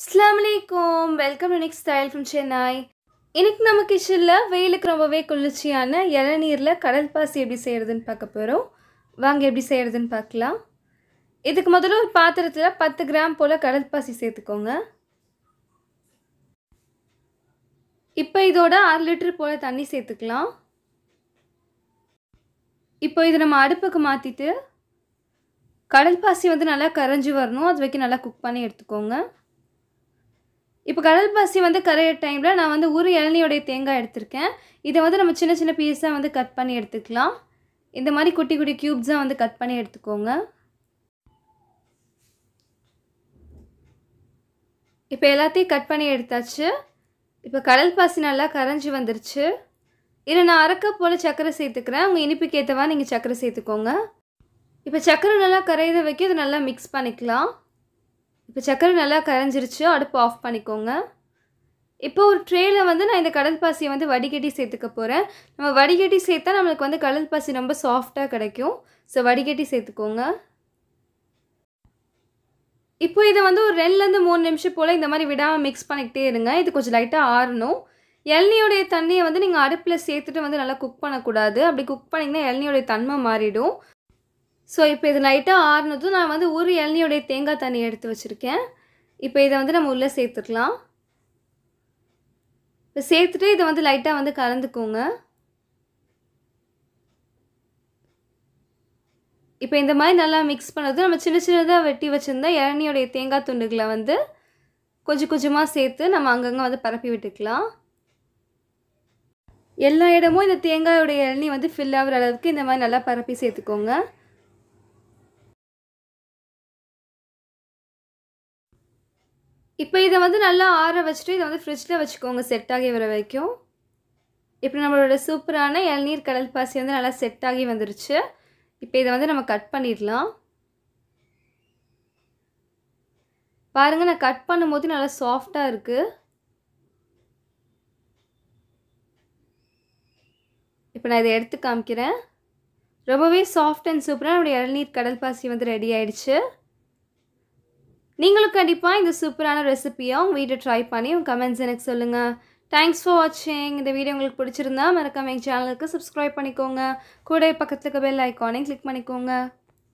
அஸ்லாமலைக்கும் welcome to next style from Chennai இன்னைக்கு நம்ம கிச்சனில் வெயிலுக்கு ரொம்பவே குளிர்ச்சியான இளநீரில் கடல் பாசி எப்படி செய்கிறதுன்னு பார்க்க போகிறோம் வாங்க எப்படி செய்கிறதுன்னு பார்க்கலாம் இதுக்கு முதல்ல ஒரு பாத்திரத்தில் பத்து கிராம் போல் கடல் பாசி சேர்த்துக்கோங்க இப்போ இதோட அரை லிட்டர் போல் தண்ணி சேர்த்துக்கலாம் இப்போ இதை நம்ம அடுப்புக்கு மாற்றிட்டு கடல் பாசி வந்து நல்லா கரைஞ்சி வரணும் அது வரைக்கும் நல்லா குக் பண்ணி எடுத்துக்கோங்க இப்போ கடல் பாசி வந்து கரையிற டைமில் நான் வந்து ஒரு இளநியோடைய தேங்காய் எடுத்திருக்கேன் இதை வந்து நம்ம சின்ன சின்ன பீஸாக வந்து கட் பண்ணி எடுத்துக்கலாம் இந்த மாதிரி குட்டி குட்டி க்யூப்ஸாக வந்து கட் பண்ணி எடுத்துக்கோங்க இப்போ எல்லாத்தையும் கட் பண்ணி எடுத்தாச்சு இப்போ கடல் பாசி நல்லா கரைஞ்சி வந்துருச்சு இதில் நான் அரைக்க போல் சக்கரை சேர்த்துக்கிறேன் உங்கள் இனிப்புக்கு ஏற்றவா நீங்கள் சக்கரை சேர்த்துக்கோங்க இப்போ சக்கரை நல்லா கரையிற வைக்க இதை நல்லா மிக்ஸ் பண்ணிக்கலாம் இப்போ சக்கரை நல்லா கரைஞ்சிருச்சு அடுப்பு ஆஃப் பண்ணிக்கோங்க இப்போ ஒரு ட்ரேயில் வந்து நான் இந்த கடல் பாசியை வந்து வடிகட்டி சேர்த்துக்க போகிறேன் நம்ம வடிகட்டி சேர்த்தா நம்மளுக்கு வந்து கடல் பாசி ரொம்ப சாஃப்டாக கிடைக்கும் ஸோ வடிகட்டி சேர்த்துக்கோங்க இப்போ இதை வந்து ஒரு ரெண்டுலேருந்து மூணு நிமிஷம் போல் இந்த மாதிரி விடாமல் மிக்ஸ் பண்ணிக்கிட்டே இருங்க இது கொஞ்சம் லைட்டாக ஆறணும் இளநியோடைய தண்ணியை வந்து நீங்கள் அடுப்பில் சேர்த்துட்டு வந்து நல்லா குக் பண்ணக்கூடாது அப்படி குக் பண்ணிங்கன்னா இளநியோடைய தன்மை மாறிடும் ஸோ இப்போ இது லைட்டாக ஆறுனதும் நான் வந்து ஒரு இளநியோடைய தேங்காய் தண்ணி எடுத்து வச்சுருக்கேன் இப்போ இதை வந்து நம்ம உள்ளே சேர்த்துக்கலாம் இப்போ சேர்த்துட்டு இதை வந்து லைட்டாக வந்து கலந்துக்கோங்க இப்போ இந்த மாதிரி நல்லா மிக்ஸ் பண்ணது நம்ம சின்ன சின்னதாக வெட்டி வச்சுருந்தா இளநியோடைய தேங்காய் துண்டுகளை வந்து கொஞ்சம் கொஞ்சமாக சேர்த்து நம்ம அங்கங்கே வந்து பரப்பி விட்டுக்கலாம் எல்லா இடமும் இந்த தேங்காயோடைய இளநீ வந்து ஃபில் ஆகிற அளவுக்கு இந்த மாதிரி நல்லா பரப்பி சேர்த்துக்கோங்க இப்போ இதை வந்து நல்லா ஆற வச்சுட்டு இதை வந்து ஃப்ரிட்ஜில் வச்சுக்கோங்க செட் ஆகி வர வரைக்கும் இப்போ நம்மளோட சூப்பரான இளநீர் கடல் பாசி வந்து நல்லா செட் ஆகி வந்துருச்சு இப்போ இதை வந்து நம்ம கட் பண்ணிடலாம் பாருங்கள் நான் கட் பண்ணும்போது நல்லா சாஃப்டாக இருக்குது இப்போ நான் இதை எடுத்து காமிக்கிறேன் ரொம்பவே சாஃப்ட் அண்ட் சூப்பராக நம்மளுடைய இளநீர் கடல் பாசி வந்து ரெடி ஆயிடுச்சு நீங்களும் கண்டிப்பாக இந்த சூப்பரான ரெசிபியை உங்கள் வீட்டை ட்ரை பண்ணி உங்கள் கமெண்ட்ஸ் எனக்கு சொல்லுங்கள் தேங்க்ஸ் ஃபார் வாட்சிங் இந்த வீடியோ உங்களுக்கு பிடிச்சிருந்தா மறக்காம எங்கள் சேனலுக்கு சப்ஸ்கிரைப் பண்ணிக்கோங்க கூட பக்கத்தில் பெல் ஐக்கானே கிளிக் பண்ணிக்கோங்க